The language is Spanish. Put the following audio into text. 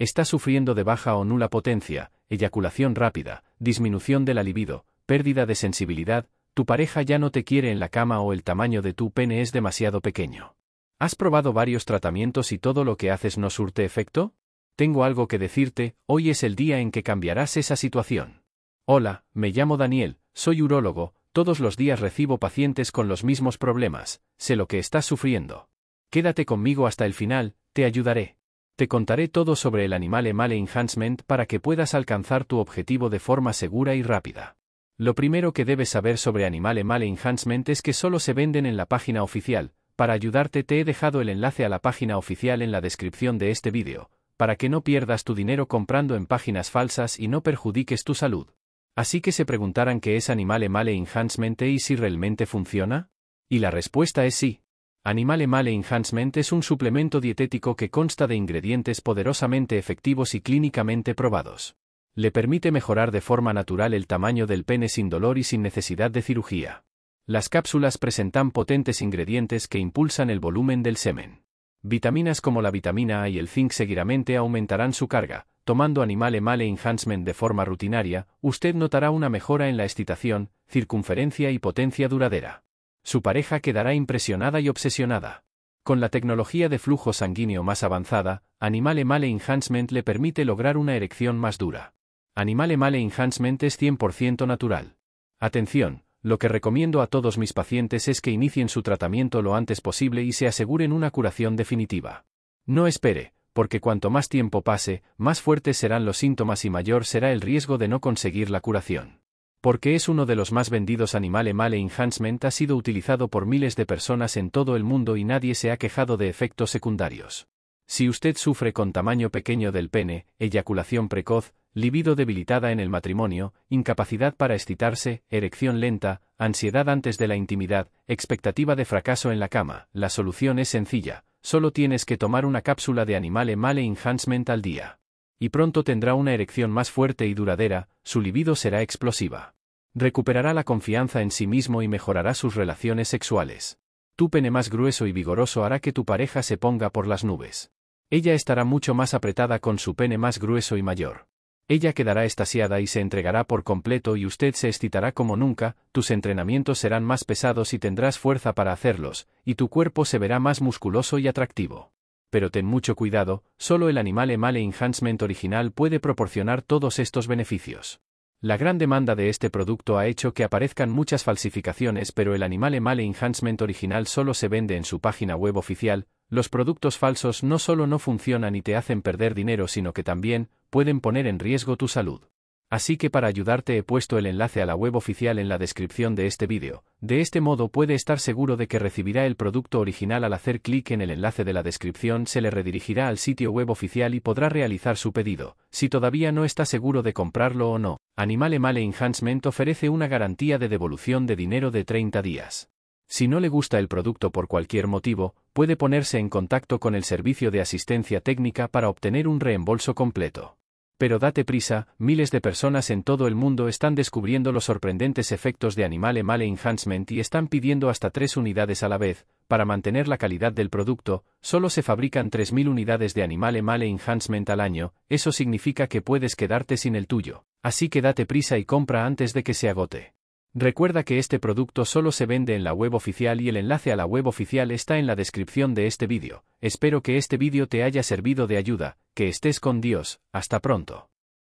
Estás sufriendo de baja o nula potencia, eyaculación rápida, disminución de la libido, pérdida de sensibilidad, tu pareja ya no te quiere en la cama o el tamaño de tu pene es demasiado pequeño. ¿Has probado varios tratamientos y todo lo que haces no surte efecto? Tengo algo que decirte, hoy es el día en que cambiarás esa situación. Hola, me llamo Daniel, soy urólogo, todos los días recibo pacientes con los mismos problemas, sé lo que estás sufriendo. Quédate conmigo hasta el final, te ayudaré. Te contaré todo sobre el Animal male Enhancement para que puedas alcanzar tu objetivo de forma segura y rápida. Lo primero que debes saber sobre Animal male Enhancement es que solo se venden en la página oficial. Para ayudarte te he dejado el enlace a la página oficial en la descripción de este vídeo, para que no pierdas tu dinero comprando en páginas falsas y no perjudiques tu salud. Así que se preguntarán qué es Animal male Enhancement y si realmente funciona? Y la respuesta es sí. Animale Male Enhancement es un suplemento dietético que consta de ingredientes poderosamente efectivos y clínicamente probados. Le permite mejorar de forma natural el tamaño del pene sin dolor y sin necesidad de cirugía. Las cápsulas presentan potentes ingredientes que impulsan el volumen del semen. Vitaminas como la vitamina A y el zinc seguidamente aumentarán su carga. Tomando Animale Male Enhancement de forma rutinaria, usted notará una mejora en la excitación, circunferencia y potencia duradera su pareja quedará impresionada y obsesionada. Con la tecnología de flujo sanguíneo más avanzada, Animal Male Enhancement le permite lograr una erección más dura. Animal Male Enhancement es 100% natural. Atención, lo que recomiendo a todos mis pacientes es que inicien su tratamiento lo antes posible y se aseguren una curación definitiva. No espere, porque cuanto más tiempo pase, más fuertes serán los síntomas y mayor será el riesgo de no conseguir la curación porque es uno de los más vendidos Animal Male Enhancement ha sido utilizado por miles de personas en todo el mundo y nadie se ha quejado de efectos secundarios. Si usted sufre con tamaño pequeño del pene, eyaculación precoz, libido debilitada en el matrimonio, incapacidad para excitarse, erección lenta, ansiedad antes de la intimidad, expectativa de fracaso en la cama, la solución es sencilla, solo tienes que tomar una cápsula de Animal Male Enhancement al día y pronto tendrá una erección más fuerte y duradera, su libido será explosiva. Recuperará la confianza en sí mismo y mejorará sus relaciones sexuales. Tu pene más grueso y vigoroso hará que tu pareja se ponga por las nubes. Ella estará mucho más apretada con su pene más grueso y mayor. Ella quedará estasiada y se entregará por completo y usted se excitará como nunca, tus entrenamientos serán más pesados y tendrás fuerza para hacerlos, y tu cuerpo se verá más musculoso y atractivo pero ten mucho cuidado, solo el Animal Male Enhancement original puede proporcionar todos estos beneficios. La gran demanda de este producto ha hecho que aparezcan muchas falsificaciones, pero el Animal Male Enhancement original solo se vende en su página web oficial. Los productos falsos no solo no funcionan y te hacen perder dinero, sino que también pueden poner en riesgo tu salud. Así que para ayudarte he puesto el enlace a la web oficial en la descripción de este vídeo, de este modo puede estar seguro de que recibirá el producto original al hacer clic en el enlace de la descripción se le redirigirá al sitio web oficial y podrá realizar su pedido, si todavía no está seguro de comprarlo o no. Animal Male Enhancement ofrece una garantía de devolución de dinero de 30 días. Si no le gusta el producto por cualquier motivo, puede ponerse en contacto con el servicio de asistencia técnica para obtener un reembolso completo. Pero date prisa, miles de personas en todo el mundo están descubriendo los sorprendentes efectos de Animal Male Enhancement y están pidiendo hasta tres unidades a la vez, para mantener la calidad del producto, solo se fabrican 3.000 unidades de Animal Male Enhancement al año, eso significa que puedes quedarte sin el tuyo, así que date prisa y compra antes de que se agote. Recuerda que este producto solo se vende en la web oficial y el enlace a la web oficial está en la descripción de este vídeo. Espero que este vídeo te haya servido de ayuda, que estés con Dios, hasta pronto.